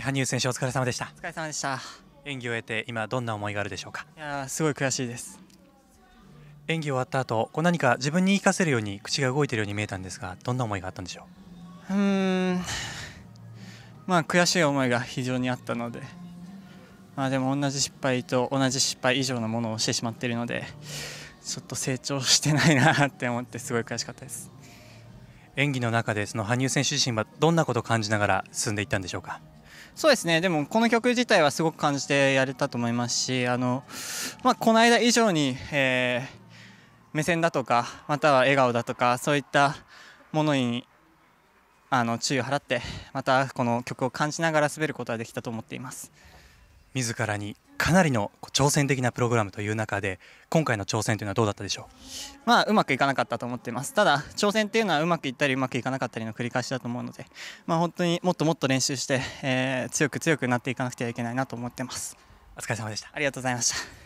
羽生選手お疲れ様でしたお疲れ様でした演技を終えて今どんな思いがあるでしょうかいやすごい悔しいです演技終わった後こう何か自分に生かせるように口が動いているように見えたんですがどんな思いがあったんでしょううんまあ悔しい思いが非常にあったのでまあでも同じ失敗と同じ失敗以上のものをしてしまっているのでちょっと成長してないなって思ってすごい悔しかったです演技の中でその羽生選手自身はどんなことを感じながら進んでいったんでしょうかそうですねでもこの曲自体はすごく感じてやれたと思いますしあの、まあ、この間以上に、えー、目線だとかまたは笑顔だとかそういったものにあの注意を払ってまたこの曲を感じながら滑ることができたと思っています自らにかなりの挑戦的なプログラムという中で今回の挑戦というのはどうだったでしょう、まあ、うまくいかなかったと思ってますただ挑戦というのはうまくいったりうまくいかなかったりの繰り返しだと思うので、まあ、本当にもっともっと練習して、えー、強く強くなっていかなくてはいけないなと思ってますお疲れ様でしたありがとうございました